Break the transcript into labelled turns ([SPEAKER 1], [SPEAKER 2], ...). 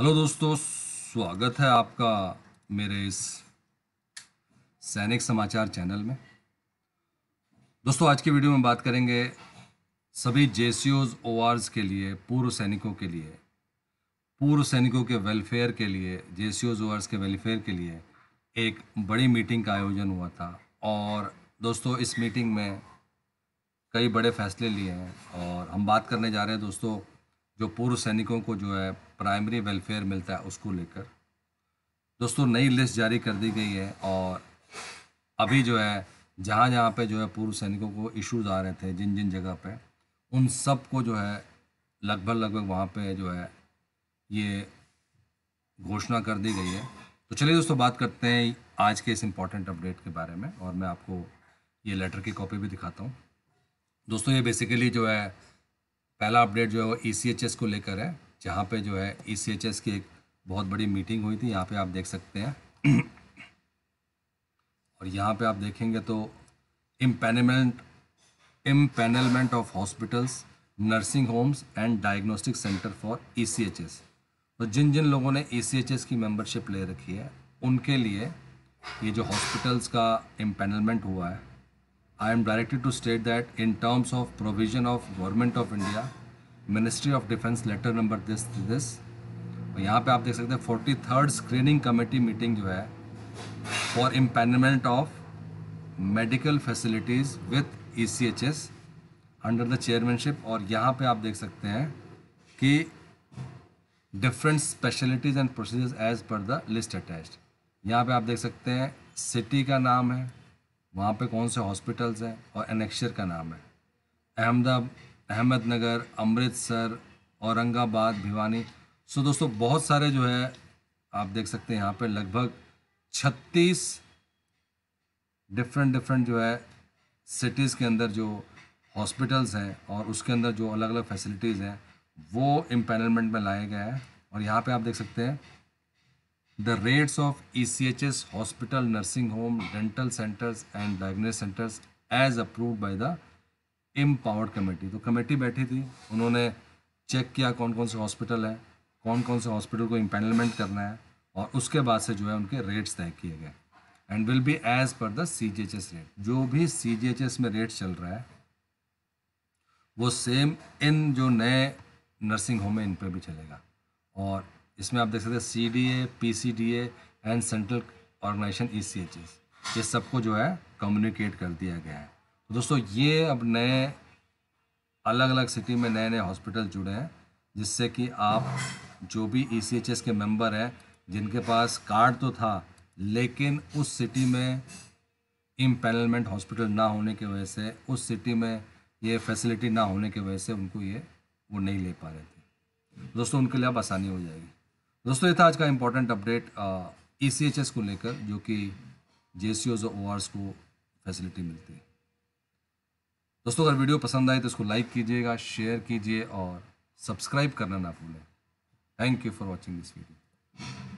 [SPEAKER 1] hello दोस्तों स्वागत है आपका मेरे इस सैनिक समाचार चैनल में दोस्तों आज की वीडियो में बात करेंगे सभी जे सी ओज के लिए पूर्व सैनिकों के लिए पूर्व सैनिकों के वेलफेयर के लिए जे सी ओज के वेलफेयर के लिए एक बड़ी मीटिंग का आयोजन हुआ था और दोस्तों इस मीटिंग में कई बड़े फैसले लिए हैं और हम बात करने जा रहे हैं दोस्तों जो पूर्व सैनिकों को जो है प्राइमरी वेलफेयर मिलता है उसको लेकर दोस्तों नई लिस्ट जारी कर दी गई है और अभी जो है जहाँ जहाँ पे जो है पूर्व सैनिकों को इश्यूज आ रहे थे जिन जिन जगह पे उन सब को जो है लगभग लगभग वहाँ पे जो है ये घोषणा कर दी गई है तो चलिए दोस्तों बात करते हैं आज के इस इम्पॉर्टेंट अपडेट के बारे में और मैं आपको ये लेटर की कॉपी भी दिखाता हूँ दोस्तों ये बेसिकली जो है पहला अपडेट जो है वो ई e को लेकर है जहाँ पे जो है ई e की एक बहुत बड़ी मीटिंग हुई थी यहाँ पे आप देख सकते हैं और यहाँ पे आप देखेंगे तो empanelment empanelment of hospitals nursing homes and diagnostic centre for E e तो जिन जिन लोगों ने ई की मेम्बरशिप ले रखी है उनके लिए ये जो हॉस्पिटल्स का इम्पेनलमेंट हुआ है I am directed to state that in terms of provision of Government of India, Ministry of Defense letter number this this यहाँ पे आप देख सकते हैं forty third screening committee meeting जो है for empanelment of medical facilities with E C H S under the chairmanship और यहाँ पे आप देख सकते हैं कि different specialities and procedures as per the list attached यहाँ पे आप देख सकते हैं सिटी का नाम है वहाँ पे कौन से हॉस्पिटल्स हैं और एनेक्शर का नाम है अहमदा अहमदनगर अमृतसर औरंगाबाद भिवानी सो दोस्तों बहुत सारे जो है आप देख सकते हैं यहाँ पे लगभग छत्तीस डिफरेंट डिफरेंट जो है सिटीज़ के अंदर जो हॉस्पिटल्स हैं और उसके अंदर जो अलग अलग फैसिलिटीज़ हैं वो इम्पैनलमेंट में लाए गए हैं और यहाँ पे आप देख सकते हैं the rates of ECHS hospital, nursing home, dental centers and diagnosis centers as approved by the empowered committee तो कमेटी बैठी थी उन्होंने चेक किया कौन कौन से हॉस्पिटल है कौन कौन से हॉस्पिटल को इम्पेनलमेंट करना है और उसके बाद से जो है उनके रेट्स तय किए गए and will be as per the C G H S rate जो भी सी जी एच एस में रेट चल रहा है वो सेम इन जो नए नर्सिंग होम है इन पर भी चलेगा और इसमें आप देख सकते हैं C D A P C D A and central organisation E C H S ये सबको जो है कम्युनिकेट कर दिया गया है तो दोस्तों ये अब नए अलग अलग सिटी में नए नए हॉस्पिटल जुड़े हैं जिससे कि आप जो भी ई सी एच एस के मेम्बर हैं जिनके पास कार्ड तो था लेकिन उस सिटी में इम्पेनलमेंट हॉस्पिटल ना होने की वजह से उस सिटी में ये फैसिलिटी ना होने की वजह से उनको ये वो नहीं ले पा रहे थे दोस्तों उनके लिए अब आसानी हो जाएगी दोस्तों ये था आज का important update E C H S को लेकर जो कि जे सी ओज ओ आर्स को फैसिलिटी मिलती है दोस्तों अगर वीडियो पसंद आए तो इसको लाइक कीजिएगा शेयर कीजिए और सब्सक्राइब करना ना भूलें thank you for watching this video